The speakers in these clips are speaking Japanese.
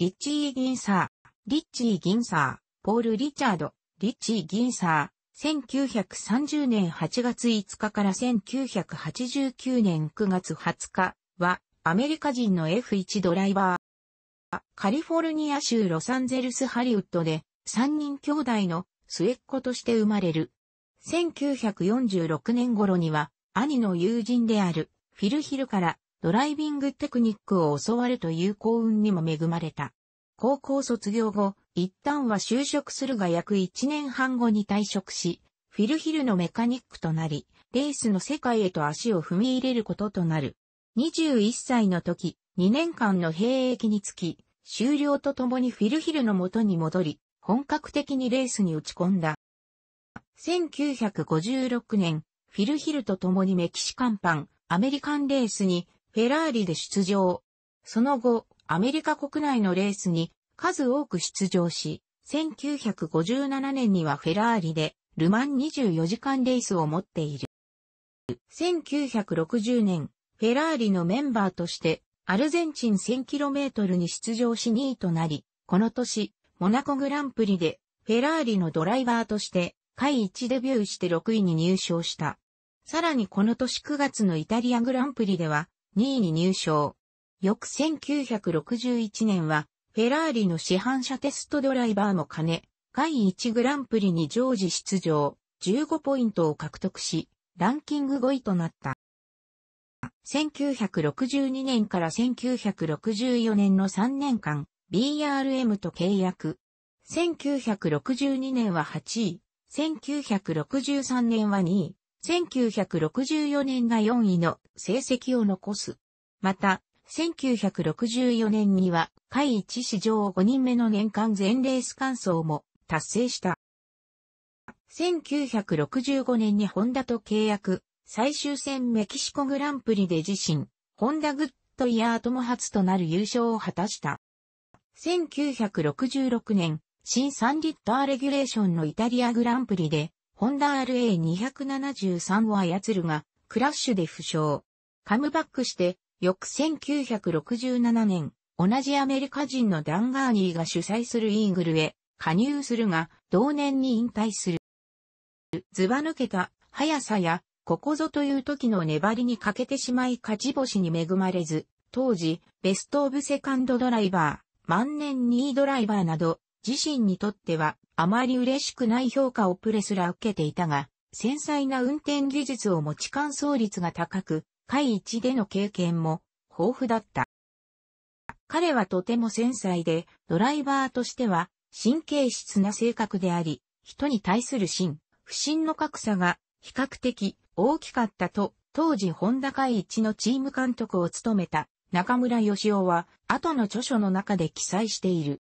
リッチー・ギンサー、リッチー・ギンサー、ポール・リチャード、リッチー・ギンサー、1930年8月5日から1989年9月20日は、アメリカ人の F1 ドライバー。カリフォルニア州ロサンゼルス・ハリウッドで、3人兄弟の末っ子として生まれる。1946年頃には、兄の友人である、フィル・ヒルからドライビングテクニックを教わるという幸運にも恵まれた。高校卒業後、一旦は就職するが約1年半後に退職し、フィルヒルのメカニックとなり、レースの世界へと足を踏み入れることとなる。21歳の時、2年間の兵役につき、終了とともにフィルヒルの元に戻り、本格的にレースに打ち込んだ。1956年、フィルヒルと共にメキシカンパン、アメリカンレースにフェラーリで出場。その後、アメリカ国内のレースに数多く出場し、1957年にはフェラーリでルマン24時間レースを持っている。1960年、フェラーリのメンバーとしてアルゼンチン 1000km に出場し2位となり、この年、モナコグランプリでフェラーリのドライバーとして会一1デビューして6位に入賞した。さらにこの年9月のイタリアグランプリでは2位に入賞。翌1961年は、フェラーリの市販車テストドライバーも兼ね、第1グランプリに常時出場、15ポイントを獲得し、ランキング5位となった。1962年から1964年の3年間、BRM と契約。1962年は8位、1963年は2位、1964年が4位の成績を残す。また、1964年には、会一史上5人目の年間全レース完走も達成した。1965年にホンダと契約、最終戦メキシコグランプリで自身、ホンダグッドイヤーとも初となる優勝を果たした。1966年、新3リッターレギュレーションのイタリアグランプリで、ホンダ RA273 を操るが、クラッシュで負傷。カムバックして、翌1967年、同じアメリカ人のダンガーニーが主催するイーグルへ加入するが、同年に引退する。ズバ抜けた速さや、ここぞという時の粘りに欠けてしまい勝ち星に恵まれず、当時、ベストオブセカンドドライバー、万年2位ドライバーなど、自身にとってはあまり嬉しくない評価をプレスら受けていたが、繊細な運転技術を持ち乾燥率が高く、会一での経験も豊富だった。彼はとても繊細で、ドライバーとしては神経質な性格であり、人に対する心、不信の格差が比較的大きかったと、当時ホンダ会一のチーム監督を務めた中村義雄は、後の著書の中で記載している。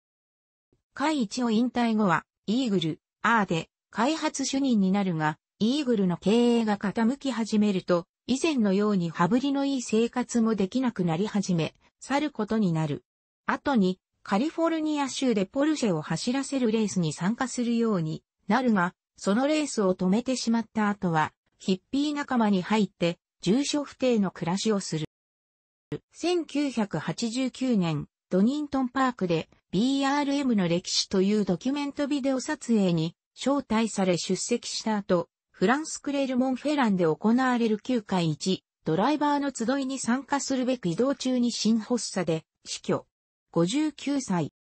会一を引退後は、イーグル、アーで、開発主任になるが、イーグルの経営が傾き始めると、以前のように羽振りのいい生活もできなくなり始め、去ることになる。後に、カリフォルニア州でポルシェを走らせるレースに参加するようになるが、そのレースを止めてしまった後は、ヒッピー仲間に入って、住所不定の暮らしをする。1989年、ドニントンパークで BRM の歴史というドキュメントビデオ撮影に招待され出席した後、フランスクレルモンフェランで行われる9回1、ドライバーの集いに参加するべく移動中に新発作で死去。59歳。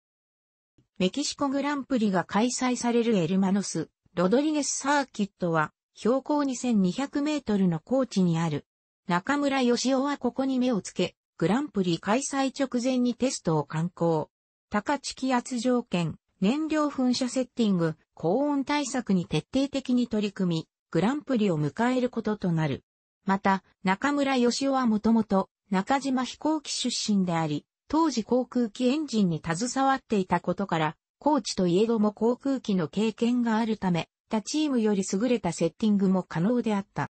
メキシコグランプリが開催されるエルマノス、ロドリゲスサーキットは、標高2200メートルの高地にある。中村義雄はここに目をつけ、グランプリ開催直前にテストを観行。高地気圧条件、燃料噴射セッティング、高温対策に徹底的に取り組み、グランプリを迎えることとなる。また、中村義雄はもともと中島飛行機出身であり、当時航空機エンジンに携わっていたことから、コーチといえども航空機の経験があるため、他チームより優れたセッティングも可能であった。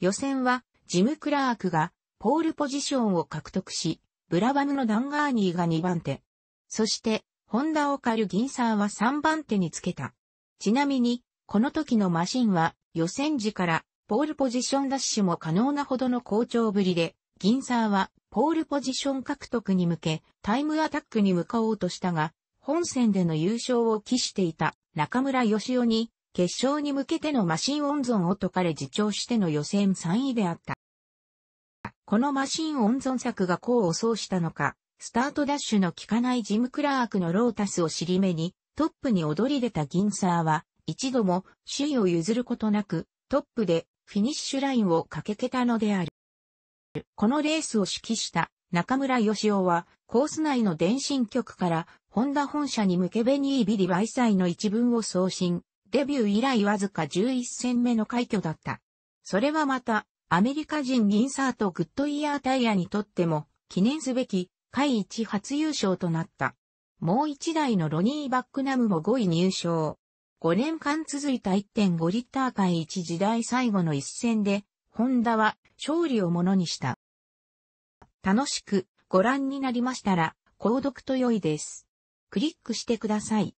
予選は、ジム・クラークがポールポジションを獲得し、ブラバムのダンガーニーが2番手、そして、本田オカル銀さんは3番手につけた。ちなみに、この時のマシンは予選時からポールポジションダッシュも可能なほどの好調ぶりで、銀さんはポールポジション獲得に向けタイムアタックに向かおうとしたが、本戦での優勝を期していた中村義雄に決勝に向けてのマシン温存を解かれ自重しての予選3位であった。このマシン温存策が功を奏したのか、スタートダッシュの効かないジムクラークのロータスを尻目に、トップに躍り出たギンサーは、一度も首位を譲ることなく、トップでフィニッシュラインを駆けけたのである。このレースを指揮した中村義雄は、コース内の電信局から、ホンダ本社に向けベニービリバイサイの一文を送信、デビュー以来わずか11戦目の快挙だった。それはまた、アメリカ人ギンサーとグッドイヤータイヤにとっても、記念すべき会一初優勝となった。もう一台のロニー・バックナムも5位入賞。5年間続いた1.5リッター会一時代最後の一戦で、ホンダは勝利をものにした。楽しくご覧になりましたら、購読と良いです。クリックしてください。